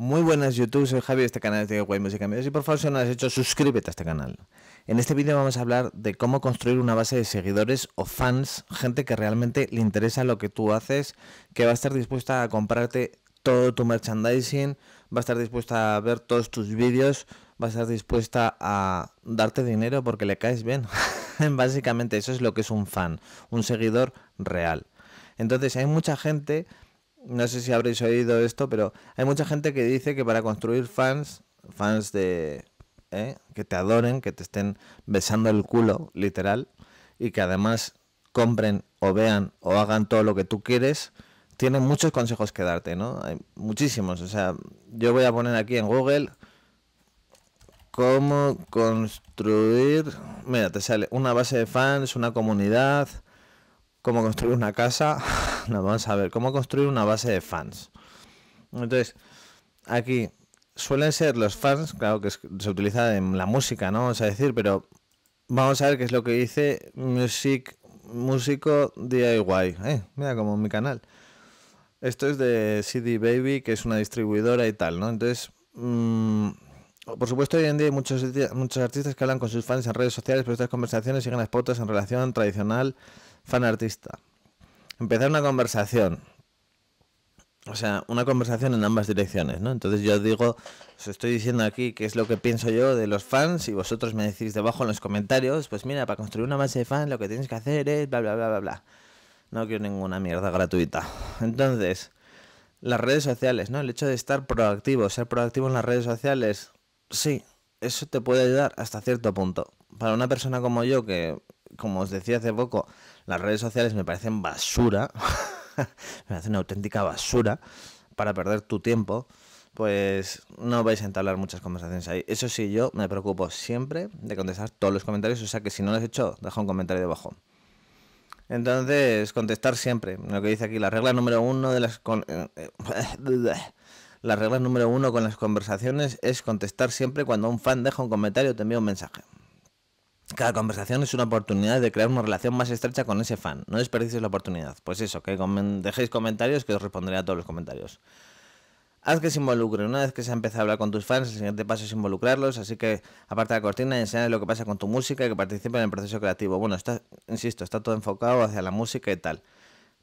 Muy buenas YouTube, soy Javi de este canal de Guay Música y por favor si no lo has hecho suscríbete a este canal. En este vídeo vamos a hablar de cómo construir una base de seguidores o fans, gente que realmente le interesa lo que tú haces, que va a estar dispuesta a comprarte todo tu merchandising, va a estar dispuesta a ver todos tus vídeos, va a estar dispuesta a darte dinero porque le caes bien. Básicamente eso es lo que es un fan, un seguidor real. Entonces hay mucha gente no sé si habréis oído esto, pero hay mucha gente que dice que para construir fans, fans de... ¿eh? que te adoren, que te estén besando el culo, literal, y que además compren o vean o hagan todo lo que tú quieres, tienen muchos consejos que darte, ¿no? Hay muchísimos. O sea, yo voy a poner aquí en Google cómo construir... Mira, te sale una base de fans, una comunidad, cómo construir una casa. vamos a ver, cómo construir una base de fans. Entonces, aquí suelen ser los fans, claro que se utiliza en la música, ¿no? Vamos a decir, pero vamos a ver qué es lo que dice Music, Músico DIY. Eh, mira, como mi canal. Esto es de CD Baby, que es una distribuidora y tal, ¿no? Entonces, mm, por supuesto, hoy en día hay muchos, muchos artistas que hablan con sus fans en redes sociales, pero estas conversaciones siguen las pautas en relación tradicional fan-artista empezar una conversación. O sea, una conversación en ambas direcciones, ¿no? Entonces yo digo, os estoy diciendo aquí qué es lo que pienso yo de los fans y vosotros me decís debajo en los comentarios, pues mira, para construir una base de fans lo que tienes que hacer es bla, bla, bla, bla, bla. No quiero ninguna mierda gratuita. Entonces, las redes sociales, ¿no? El hecho de estar proactivo, ser proactivo en las redes sociales, sí, eso te puede ayudar hasta cierto punto. Para una persona como yo que como os decía hace poco, las redes sociales me parecen basura, me hacen una auténtica basura para perder tu tiempo, pues no vais a entablar muchas conversaciones ahí. Eso sí, yo me preocupo siempre de contestar todos los comentarios, o sea que si no lo has hecho, deja un comentario debajo. Entonces, contestar siempre. Lo que dice aquí, la regla número uno de las... Con... Eh, eh, la regla número uno con las conversaciones es contestar siempre cuando un fan deja un comentario o te envía un mensaje. Cada conversación es una oportunidad de crear una relación más estrecha con ese fan. No desperdicies la oportunidad. Pues eso, que dejéis comentarios que os responderé a todos los comentarios. Haz que se involucre Una vez que se ha empezado a hablar con tus fans, el siguiente paso es involucrarlos. Así que aparte de la cortina y lo que pasa con tu música y que participen en el proceso creativo. Bueno, está, insisto, está todo enfocado hacia la música y tal.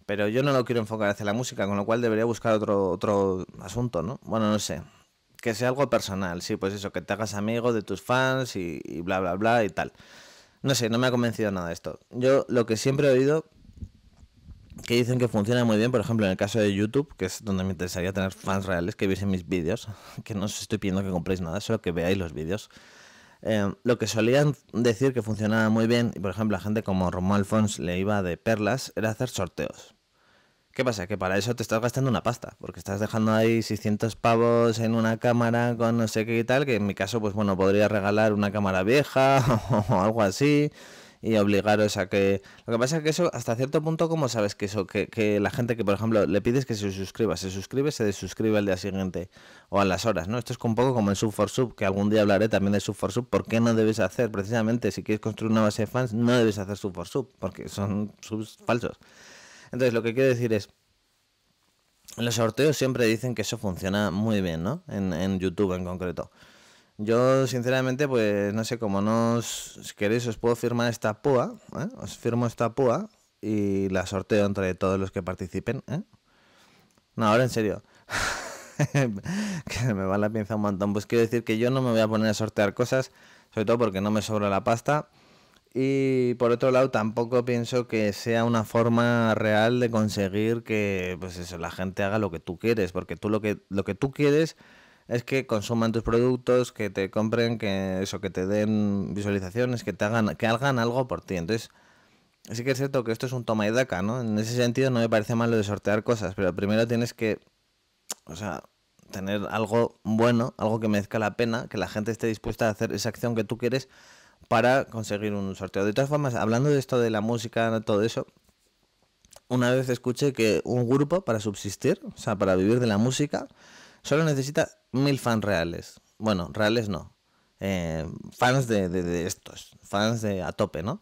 Pero yo no lo quiero enfocar hacia la música, con lo cual debería buscar otro, otro asunto, ¿no? Bueno, no sé que sea algo personal, sí, pues eso, que te hagas amigo de tus fans y, bla, bla, bla y tal. No sé, no me ha convencido nada esto. Yo lo que siempre he oído que dicen que funciona muy bien, por ejemplo, en el caso de YouTube, que es donde me interesaría tener fans reales que viesen mis vídeos, que no os estoy pidiendo que compréis nada, solo que veáis los vídeos. Eh, lo que solían decir que funcionaba muy bien, y por ejemplo a gente como Romuald Fons le iba de perlas, era hacer sorteos. ¿Qué pasa? Que para eso te estás gastando una pasta, porque estás dejando ahí 600 pavos en una cámara con no sé qué y tal, que en mi caso, pues bueno, podría regalar una cámara vieja o algo así y obligaros a que... Lo que pasa es que eso, hasta cierto punto, como sabes que eso, que, que, la gente que, por ejemplo, le pides que se suscriba, se suscribe, se desuscribe al día siguiente o a las horas, ¿no? Esto es un poco como el sub for sub, que algún día hablaré también de sub for sub, ¿por qué no debes hacer? Precisamente, si quieres construir una base de fans, no debes hacer sub for sub, porque son subs falsos. Entonces, lo que quiero decir es, los sorteos siempre dicen que eso funciona muy bien, ¿no? En, YouTube en concreto. Yo, sinceramente, pues no sé, como no os queréis, os puedo firmar esta púa, ¿eh? os firmo esta púa y la sorteo entre todos los que participen. ¿eh? No, ahora en serio. que me va la pinza un montón. Pues quiero decir que yo no me voy a poner a sortear cosas, sobre todo porque no me sobra la pasta. Y por otro lado, tampoco pienso que sea una forma real de conseguir que pues eso, la gente haga lo que tú quieres, porque tú lo que, lo que tú quieres es que consuman tus productos, que te compren, que eso, que te den visualizaciones, que te hagan, que hagan algo por ti. Entonces, sí que es cierto que esto es un toma y daca, ¿no? En ese sentido no me parece malo de sortear cosas, pero primero tienes que, o sea, tener algo bueno, algo que merezca la pena, que la gente esté dispuesta a hacer esa acción que tú quieres para conseguir un sorteo. De todas formas, hablando de esto de la música, todo eso, una vez escuché que un grupo para subsistir, o sea, para vivir de la música, solo necesita mil fans reales. Bueno, reales no. Eh, fans de, de, estos, fans de a tope, ¿no?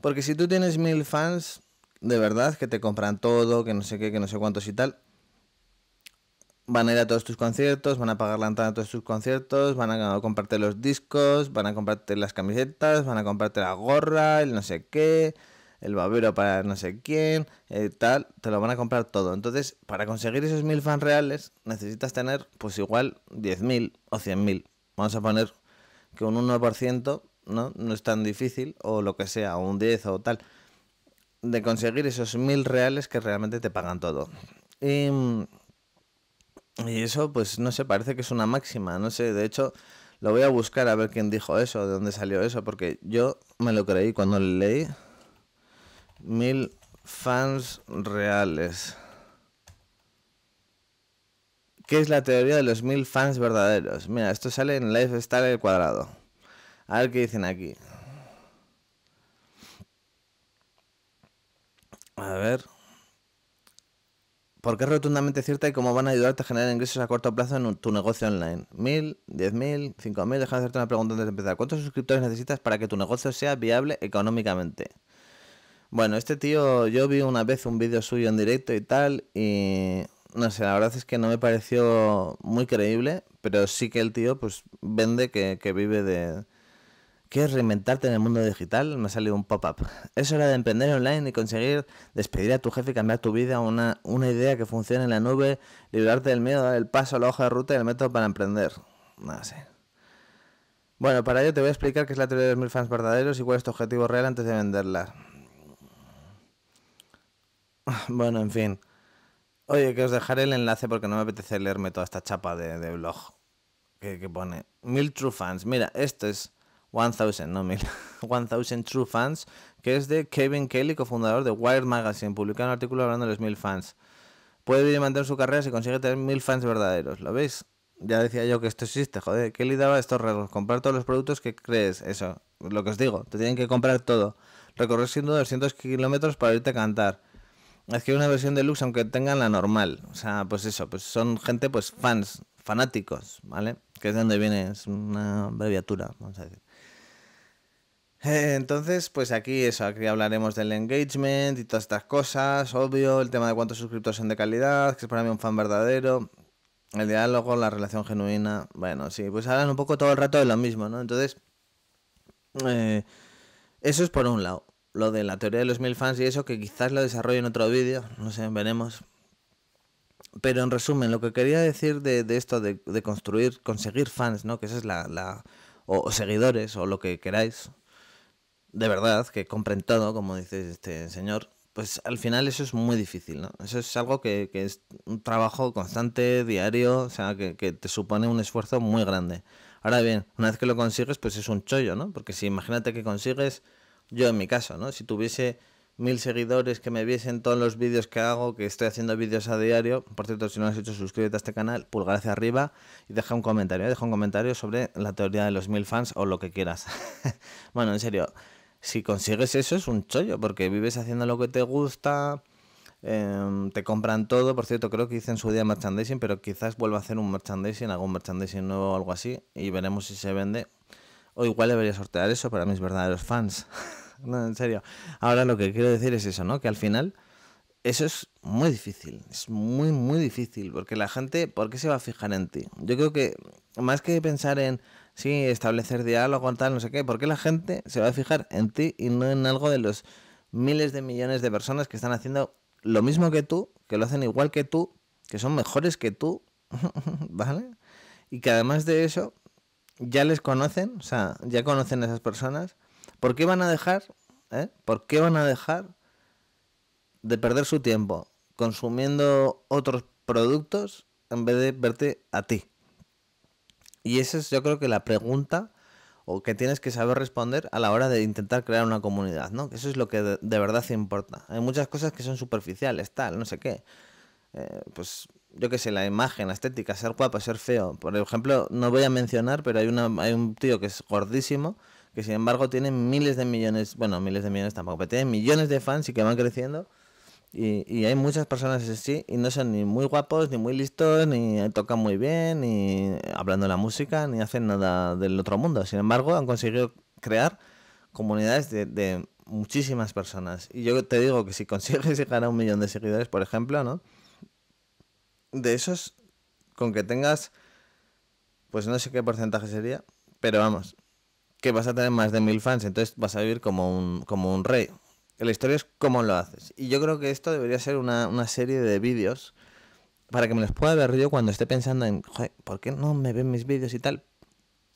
Porque si tú tienes mil fans, de verdad, que te compran todo, que no sé qué, que no sé cuántos y tal, van a ir a todos tus conciertos, van a pagar la entrada a todos tus conciertos, van a comprarte los discos, van a comprarte las camisetas, van a comprarte la gorra, el no sé qué, el babero para no sé quién, eh, tal, te lo van a comprar todo. Entonces, para conseguir esos mil fans reales, necesitas tener, pues igual, mil o mil. Vamos a poner que un 1%, ¿no? No es tan difícil, o lo que sea, un 10 o tal, de conseguir esos mil reales que realmente te pagan todo. Mm, y eso, pues no sé, parece que es una máxima, no sé, de hecho lo voy a buscar a ver quién dijo eso, de dónde salió eso, porque yo me lo creí cuando leí. Mil fans reales. ¿Qué es la teoría de los mil fans verdaderos? Mira, esto sale en Lifestyle el cuadrado. A ver qué dicen aquí. A ver. Porque es rotundamente cierta y cómo van a ayudarte a generar ingresos a corto plazo en tu negocio online. ¿Mil? ¿Diez mil? ¿Cinco mil? Déjame hacerte una pregunta antes de empezar. ¿Cuántos suscriptores necesitas para que tu negocio sea viable económicamente? Bueno, este tío, yo vi una vez un vídeo suyo en directo y tal, y no sé, la verdad es que no me pareció muy creíble, pero sí que el tío pues vende que vive de, ¿Quieres reinventarte en el mundo digital? Me ha salido un pop-up. Es hora de emprender online y conseguir despedir a tu jefe y cambiar tu vida. Una, una idea que funcione en la nube, Liberarte del miedo, dar el paso a la hoja de ruta y el método para emprender. No sé. Bueno, para ello te voy a explicar qué es la teoría de los mil fans verdaderos y cuál es tu objetivo real antes de venderla. Bueno, en fin. Oye, que os dejaré el enlace porque no me apetece leerme toda esta chapa de, de blog que, que pone. Mil true fans. Mira, esto es 1000, no 1000, 1000 True Fans, que es de Kevin Kelly, cofundador de Wired Magazine, publicó un artículo hablando de los 1000 fans. Puede vivir y mantener su carrera si consigue tener 1000 fans verdaderos, ¿lo veis? Ya decía yo que esto existe, joder, Kelly daba estos regalos, comprar todos los productos que crees, eso, lo que os digo, te tienen que comprar todo, recorrer siendo 200 kilómetros para irte a cantar. Es que una versión deluxe aunque tengan la normal, o sea, pues eso, pues son gente, pues fans, fanáticos, ¿vale? Que es de donde viene, es una abreviatura, vamos a decir. Eh, entonces, pues aquí eso, aquí hablaremos del engagement y todas estas cosas, obvio, el tema de cuántos suscriptores son de calidad, que es para mí un fan verdadero, el diálogo, la relación genuina, bueno, sí, pues hablan un poco todo el rato de lo mismo, ¿no? Entonces, eh, eso es por un lado, lo de la teoría de los mil fans y eso, que quizás lo desarrolle en otro vídeo, no sé, veremos. Pero en resumen, lo que quería decir de, de esto de, de, construir, conseguir fans, ¿no? Que esa es la... o seguidores, o lo que queráis, de verdad, que compren todo, como dice este señor, pues al final eso es muy difícil, ¿no? Eso es algo que, es un trabajo constante, diario, o sea, que, que, te supone un esfuerzo muy grande. Ahora bien, una vez que lo consigues, pues es un chollo, ¿no? Porque si imagínate que consigues, yo en mi caso, ¿no? Si tuviese mil seguidores que me viesen todos los vídeos que hago, que estoy haciendo vídeos a diario. Por cierto, si no lo has hecho, suscríbete a este canal, pulgar hacia arriba y deja un comentario. Deja un comentario sobre la teoría de los mil fans o lo que quieras. bueno, en serio, si consigues eso es un chollo, porque vives haciendo lo que te gusta, em, te compran todo. Por cierto, creo que hice en su día merchandising, pero quizás vuelva a hacer un merchandising, algún merchandising nuevo o algo así, y veremos si se vende. O igual debería sortear eso para mis verdaderos fans. no, en serio. Ahora lo que quiero decir es eso, ¿no? Que al final eso es muy difícil, es muy, muy difícil, porque la gente, ¿por qué se va a fijar en ti? Yo creo que más que pensar en, sí, establecer diálogo, tal, no sé qué, porque la gente se va a fijar en ti y no en algo de los miles de millones de personas que están haciendo lo mismo que tú, que lo hacen igual que tú, que son mejores que tú, ¿vale? Y que además de eso, ya les conocen, o sea, ya conocen a esas personas, ¿por qué van a dejar, eh? ¿Por qué van a dejar de perder su tiempo consumiendo otros productos en vez de verte a ti? Y esa es yo creo que la pregunta o que tienes que saber responder a la hora de intentar crear una comunidad, ¿no? Eso es lo que de, verdad importa. Hay muchas cosas que son superficiales, tal, no sé qué. Eh, pues yo qué sé, la imagen, la estética, ser guapo, ser feo. Por ejemplo, no voy a mencionar, pero hay, una, hay un tío que es gordísimo, que sin embargo tiene miles de millones, bueno, miles de millones tampoco, pero tiene millones de fans y que van creciendo y, hay muchas personas así y no son ni muy guapos, ni muy listos, ni tocan muy bien, ni hablando la música, ni hacen nada del otro mundo. Sin embargo, han conseguido crear comunidades de, muchísimas personas. Y yo te digo que si consigues llegar a un millón de seguidores, por ejemplo, ¿no? De esos, con que tengas, pues no sé qué porcentaje sería, pero vamos, que vas a tener más de mil fans, entonces vas a vivir como un, como un rey, la historia es cómo lo haces. Y yo creo que esto debería ser una, serie de vídeos para que me los pueda ver yo cuando esté pensando en, Joder, ¿por qué no me ven mis vídeos y tal?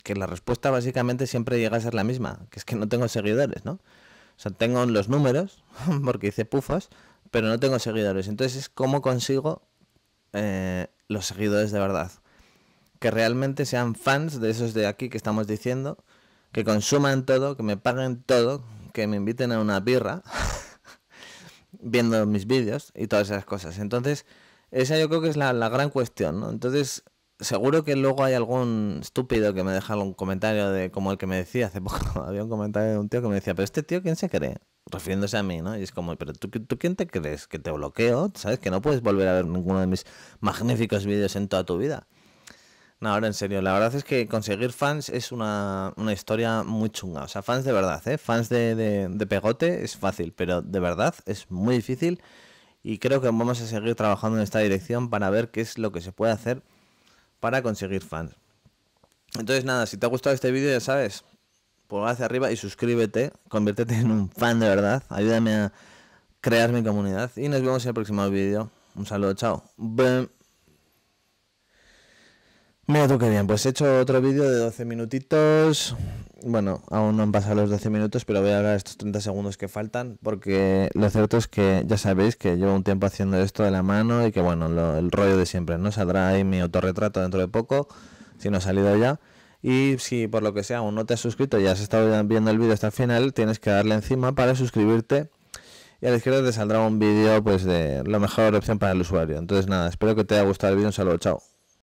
Que la respuesta básicamente siempre llega a ser la misma, que es que no tengo seguidores, ¿no? O sea, tengo los números, porque hice pufos, pero no tengo seguidores. Entonces es cómo consigo eh, los seguidores de verdad. Que realmente sean fans de esos de aquí que estamos diciendo, que consuman todo, que me paguen todo, que me inviten a una birra viendo mis vídeos y todas esas cosas. Entonces, esa yo creo que es la, gran cuestión, ¿no? Entonces, seguro que luego hay algún estúpido que me deja un comentario de como el que me decía hace poco. Había un comentario de un tío que me decía, pero este tío, ¿quién se cree? Refiriéndose a mí, ¿no? Y es como, pero tú, ¿tú quién te crees? ¿Que te bloqueo? ¿Sabes? Que no puedes volver a ver ninguno de mis magníficos vídeos en toda tu vida. No, ahora en serio, la verdad es que conseguir fans es una, historia muy chunga. O sea, fans de verdad, ¿eh? Fans de, de, pegote es fácil, pero de verdad es muy difícil. Y creo que vamos a seguir trabajando en esta dirección para ver qué es lo que se puede hacer para conseguir fans. Entonces, nada, si te ha gustado este vídeo, ya sabes, pulgar hacia arriba y suscríbete, conviértete en un fan de verdad, ayúdame a crear mi comunidad y nos vemos en el próximo vídeo. Un saludo, chao. Mira tú qué bien, pues he hecho otro vídeo de 12 minutitos. Bueno, aún no han pasado los 12 minutos, pero voy a hablar estos 30 segundos que faltan, porque lo cierto es que ya sabéis que llevo un tiempo haciendo esto de la mano y que bueno, el rollo de siempre, ¿no? Saldrá ahí mi autorretrato dentro de poco, si no ha salido ya. Y si por lo que sea aún no te has suscrito y has estado viendo el vídeo hasta el final, tienes que darle encima para suscribirte y a la izquierda te saldrá un vídeo pues de la mejor opción para el usuario. Entonces nada, espero que te haya gustado el vídeo, un saludo, chao.